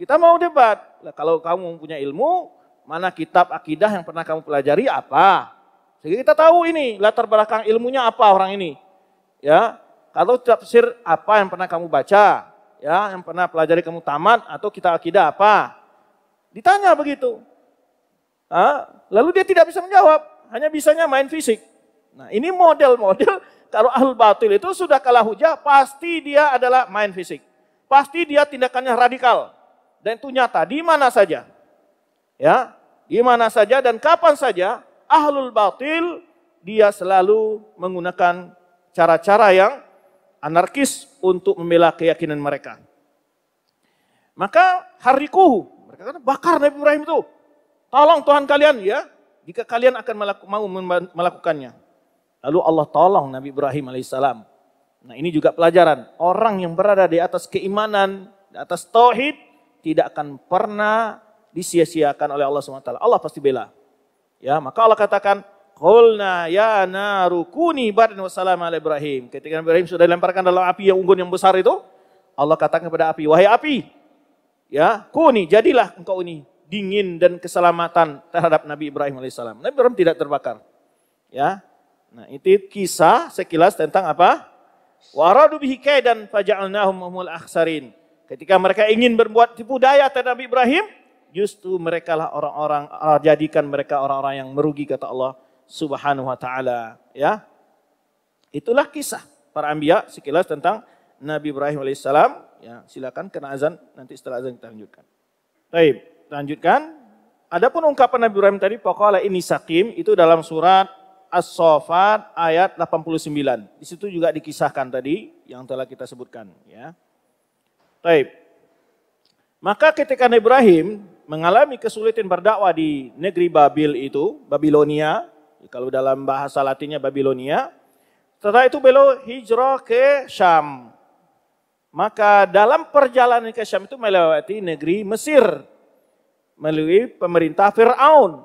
Speaker 1: kita mau debat. Nah, kalau kamu punya ilmu, mana kitab akidah yang pernah kamu pelajari apa? Jadi kita tahu ini latar belakang ilmunya apa orang ini. Ya, Kalau tafsir apa yang pernah kamu baca, ya, yang pernah pelajari kamu tamat atau kita akidah apa? Ditanya begitu. Nah, lalu dia tidak bisa menjawab, hanya bisanya main fisik. Nah, ini model-model kalau ahlul batil itu sudah kalah hujah, pasti dia adalah main fisik. Pasti dia tindakannya radikal. Dan itu nyata di mana saja. Ya, di mana saja dan kapan saja ahlul batil dia selalu menggunakan cara-cara yang anarkis untuk membela keyakinan mereka. Maka hariku, mereka kata bakar Nabi Ibrahim itu. Tolong Tuhan kalian ya, jika kalian akan melaku, mau melakukannya. Lalu Allah tolong Nabi Ibrahim alaihissalam. Nah ini juga pelajaran, orang yang berada di atas keimanan, di atas tauhid, tidak akan pernah disia-siakan oleh Allah SWT. Allah pasti bela. Ya, maka Allah katakan, Qulna ya narukuni bardan wa salam ala Ibrahim. Ketika Ibrahim sudah dilemparkan dalam api yang unggun yang besar itu, Allah katakan kepada api, wahai api, ya, kuni, jadilah engkau ini dingin dan keselamatan terhadap Nabi Ibrahim alaihissalam. Nabi Ibrahim tidak terbakar. Ya. Nah, itu kisah sekilas tentang apa? Waradu bihi kaidan faja'alnahum humul akhsarin. Ketika mereka ingin berbuat tipu daya terhadap Nabi Ibrahim, justru mereka lah orang-orang Allah uh, jadikan mereka orang-orang yang merugi kata Allah Subhanahu wa taala, ya. Itulah kisah para anbiya sekilas tentang Nabi Ibrahim alaihissalam. Ya, silakan kena azan nanti setelah azan kita lanjutkan. Baik, lanjutkan. Adapun ungkapan Nabi Ibrahim tadi pokoknya ini sakim itu dalam surat As-Saffat ayat 89. Di situ juga dikisahkan tadi yang telah kita sebutkan ya. Baik. Maka ketika Nabi Ibrahim mengalami kesulitan berdakwah di negeri Babil itu, Babilonia, kalau dalam bahasa latinnya Babilonia. Setelah itu beliau hijrah ke Syam. Maka dalam perjalanan ke Syam itu melewati negeri Mesir. Melalui pemerintah Fir'aun.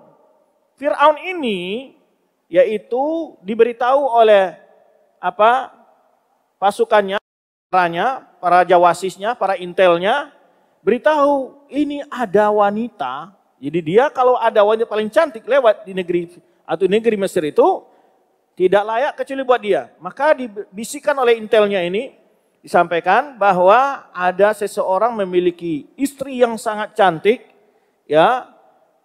Speaker 1: Fir'aun ini yaitu diberitahu oleh apa pasukannya, para jawasisnya, para intelnya, beritahu ini ada wanita. Jadi dia kalau ada wanita paling cantik lewat di negeri atau negeri Mesir itu tidak layak kecuali buat dia. Maka dibisikkan oleh intelnya ini disampaikan bahwa ada seseorang memiliki istri yang sangat cantik ya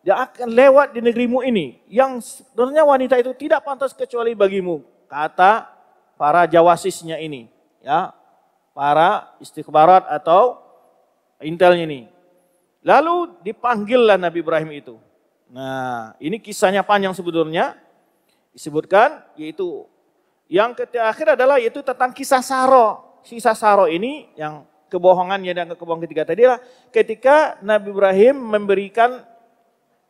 Speaker 1: dia akan lewat di negerimu ini yang sebenarnya wanita itu tidak pantas kecuali bagimu kata para jawasisnya ini ya para istikbarat atau intelnya ini. Lalu dipanggillah Nabi Ibrahim itu. Nah, ini kisahnya panjang sebetulnya. Disebutkan yaitu yang terakhir adalah yaitu tentang kisah Saro. Kisah Saro ini yang kebohongan yang dan kebohongan ketiga tadi lah ketika Nabi Ibrahim memberikan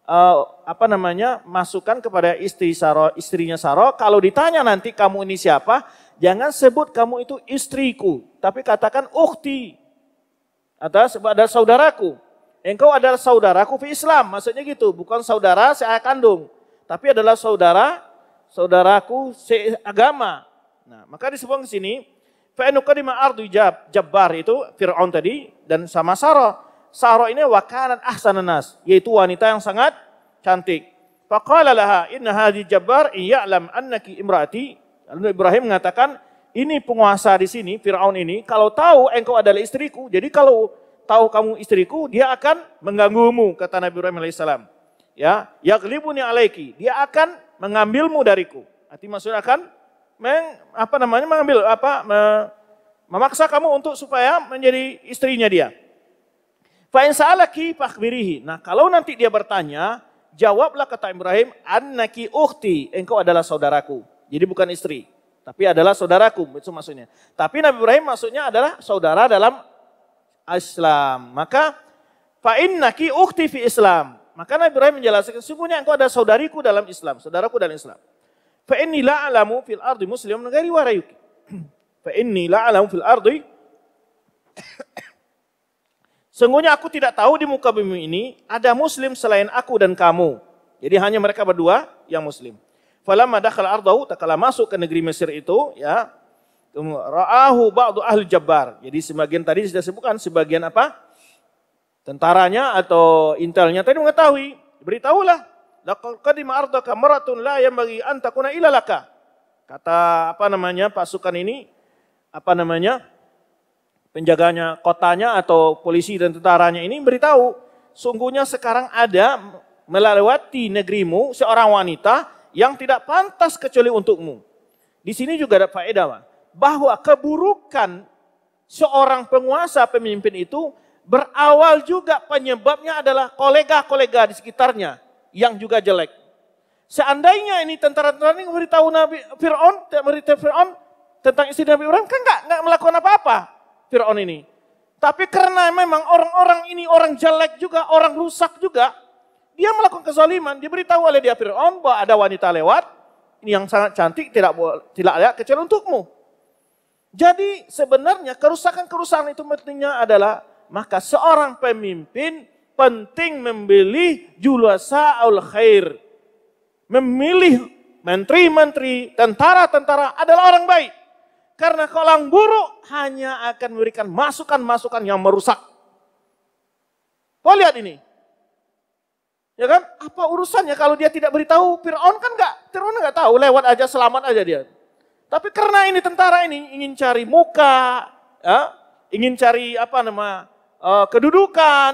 Speaker 1: uh, apa namanya masukan kepada istri Saro, istrinya Saro, kalau ditanya nanti kamu ini siapa, jangan sebut kamu itu istriku, tapi katakan ukti atas pada saudaraku. Engkau adalah saudaraku fi Islam, maksudnya gitu, bukan saudara seayah kandung, tapi adalah saudara saudaraku seagama. Nah, maka disebutkan di sini fa anukadima ardu jab, jabbar itu Firaun tadi dan sama Sarah. Sarah ini wakanan ahsanan nas, yaitu wanita yang sangat cantik. Faqala laha inna hadhi jabbar iyalam ya'lam annaki imraati. Lalu Ibrahim mengatakan, ini penguasa di sini, Firaun ini, kalau tahu engkau adalah istriku, jadi kalau tahu kamu istriku, dia akan mengganggumu, kata Nabi Ibrahim alaihissalam. Ya, yaglibuni alaiki, dia akan mengambilmu dariku. Arti maksudnya akan meng, apa namanya mengambil apa me, memaksa kamu untuk supaya menjadi istrinya dia. Fa'in insalaki fakhbirihi. Nah, kalau nanti dia bertanya, jawablah kata Ibrahim, annaki uhti, engkau adalah saudaraku. Jadi bukan istri tapi adalah saudaraku, itu maksudnya. Tapi Nabi Ibrahim maksudnya adalah saudara dalam Islam. Maka fa innaki ukhti fi Islam. Maka Nabi Ibrahim menjelaskan sesungguhnya engkau ada saudariku dalam Islam, saudaraku dalam Islam. Fa inni la alamu fil ardi Muslim ghairi warayuki. Fa inni la alamu fil ardi Sungguhnya aku tidak tahu di muka bumi ini ada muslim selain aku dan kamu. Jadi hanya mereka berdua yang muslim. Falamma dakhala ardahu, takala masuk ke negeri Mesir itu, ya, ra'ahu ba'du ahli jabbar. Jadi sebagian tadi sudah sebutkan, sebagian apa? Tentaranya atau intelnya tadi mengetahui. Beritahulah. Laqad qadima ardaka maratun la bagi antakuna ilalaka. Kata apa namanya pasukan ini, apa namanya penjaganya kotanya atau polisi dan tentaranya ini beritahu sungguhnya sekarang ada melewati negerimu seorang wanita yang tidak pantas kecuali untukmu. Di sini juga ada faedah, bang, Bahwa keburukan seorang penguasa pemimpin itu berawal juga penyebabnya adalah kolega-kolega di sekitarnya yang juga jelek. Seandainya ini tentara-tentara ini memberitahu Nabi Fir'aun, memberitahu Fir'aun tentang istri Nabi Ibrahim, kan enggak, nggak melakukan apa-apa Fir'aun ini. Tapi karena memang orang-orang ini orang jelek juga, orang rusak juga, dia melakukan kezaliman, diberitahu oleh dia Fir'aun bahwa ada wanita lewat, ini yang sangat cantik, tidak tidak layak kecil untukmu. Jadi sebenarnya kerusakan-kerusakan itu pentingnya adalah maka seorang pemimpin penting memilih al khair. Memilih menteri-menteri, tentara-tentara adalah orang baik. Karena kalau orang buruk hanya akan memberikan masukan-masukan yang merusak. Kau lihat ini, Ya kan? Apa urusannya kalau dia tidak beritahu? Fir'aun kan nggak, Fir'aun nggak tahu, lewat aja selamat aja dia. Tapi karena ini tentara ini ingin cari muka, ya, ingin cari apa nama uh, kedudukan,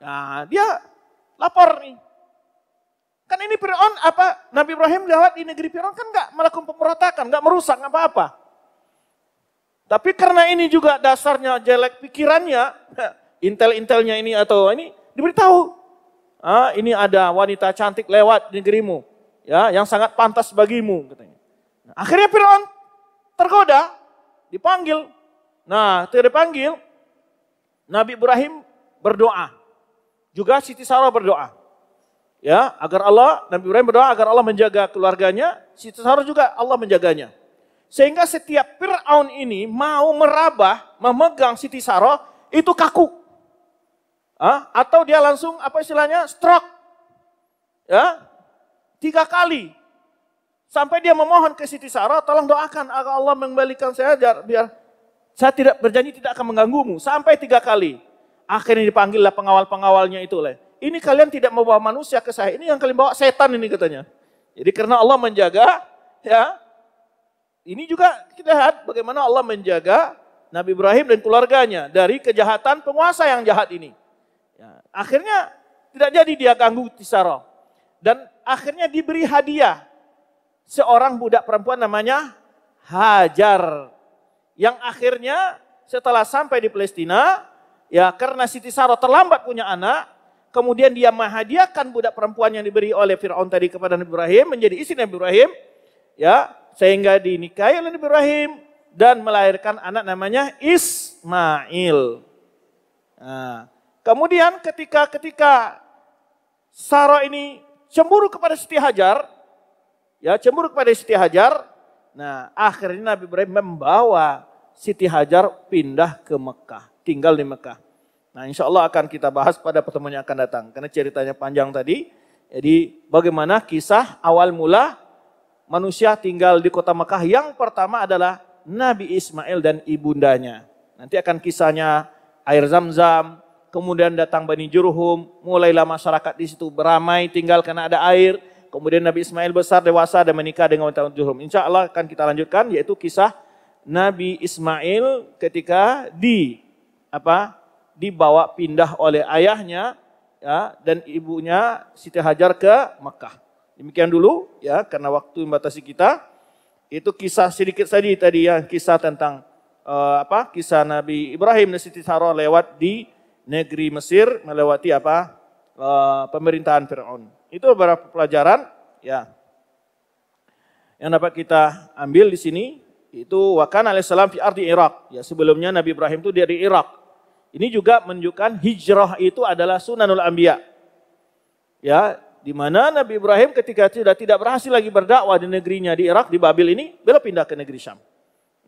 Speaker 1: nah dia lapor nih. Kan ini Fir'aun apa Nabi Ibrahim lewat di negeri Fir'aun kan nggak melakukan pemberontakan, nggak merusak apa-apa. Tapi karena ini juga dasarnya jelek pikirannya, intel-intelnya ini atau ini diberitahu ah, ini ada wanita cantik lewat di negerimu, ya, yang sangat pantas bagimu, katanya. Nah, akhirnya Firaun tergoda, dipanggil. Nah, tidak dipanggil, Nabi Ibrahim berdoa. Juga Siti Sarah berdoa. Ya, agar Allah, Nabi Ibrahim berdoa agar Allah menjaga keluarganya, Siti Sarah juga Allah menjaganya. Sehingga setiap Fir'aun ini mau merabah, memegang Siti Sarah, itu kaku. Hah? Atau dia langsung apa istilahnya stroke. Ya? Tiga kali. Sampai dia memohon ke Siti Sarah, tolong doakan agar Allah mengembalikan saya biar, saya tidak berjanji tidak akan mengganggumu. Sampai tiga kali. Akhirnya dipanggillah pengawal-pengawalnya itu. Lah. Ini kalian tidak membawa manusia ke saya. Ini yang kalian bawa setan ini katanya. Jadi karena Allah menjaga, ya ini juga kita lihat bagaimana Allah menjaga Nabi Ibrahim dan keluarganya dari kejahatan penguasa yang jahat ini. Ya, akhirnya tidak jadi dia ganggu Tisaro. Dan akhirnya diberi hadiah seorang budak perempuan namanya Hajar. Yang akhirnya setelah sampai di Palestina, ya karena Siti Saro terlambat punya anak, kemudian dia menghadiahkan budak perempuan yang diberi oleh Firaun tadi kepada Nabi Ibrahim menjadi istri Nabi Ibrahim, ya sehingga dinikahi oleh Nabi Ibrahim dan melahirkan anak namanya Ismail. Nah, Kemudian ketika ketika Sarah ini cemburu kepada Siti Hajar, ya cemburu kepada Siti Hajar, nah akhirnya Nabi Ibrahim membawa Siti Hajar pindah ke Mekah, tinggal di Mekah. Nah insya Allah akan kita bahas pada pertemuan yang akan datang, karena ceritanya panjang tadi. Jadi bagaimana kisah awal mula manusia tinggal di kota Mekah yang pertama adalah Nabi Ismail dan ibundanya. Nanti akan kisahnya air zam-zam, kemudian datang Bani Jurhum, mulailah masyarakat di situ beramai, tinggal karena ada air, kemudian Nabi Ismail besar, dewasa dan menikah dengan wanita Jurhum. Insya Allah akan kita lanjutkan, yaitu kisah Nabi Ismail ketika di apa dibawa pindah oleh ayahnya ya, dan ibunya Siti Hajar ke Mekah. Demikian dulu ya karena waktu membatasi kita. Itu kisah sedikit saja tadi yang kisah tentang uh, apa kisah Nabi Ibrahim dan Siti Sarah lewat di negeri Mesir melewati apa? E, pemerintahan Firaun. Itu beberapa pelajaran ya. Yang dapat kita ambil di sini itu wakan alaihissalam fi ardi Irak. Ya sebelumnya Nabi Ibrahim itu dari Irak. Ini juga menunjukkan hijrah itu adalah sunanul anbiya. Ya, di mana Nabi Ibrahim ketika sudah tidak berhasil lagi berdakwah di negerinya di Irak di Babil ini, beliau pindah ke negeri Syam.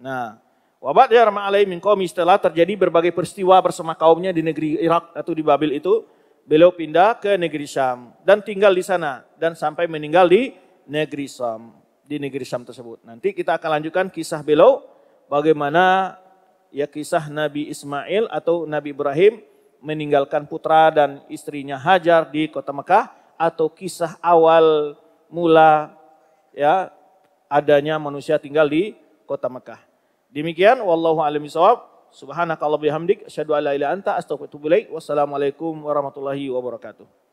Speaker 1: Nah, Wabat ya Alaih min kaum setelah terjadi berbagai peristiwa bersama kaumnya di negeri Irak atau di Babil itu, beliau pindah ke negeri Syam dan tinggal di sana dan sampai meninggal di negeri Syam, di negeri Syam tersebut. Nanti kita akan lanjutkan kisah beliau bagaimana ya kisah Nabi Ismail atau Nabi Ibrahim meninggalkan putra dan istrinya Hajar di kota Mekah atau kisah awal mula ya adanya manusia tinggal di kota Mekah. Demikian wallahu a'lam bishawab. Subhanakallahumma bihamdik asyhadu an ilaha anta astaghfiruka wa Wassalamualaikum warahmatullahi wabarakatuh.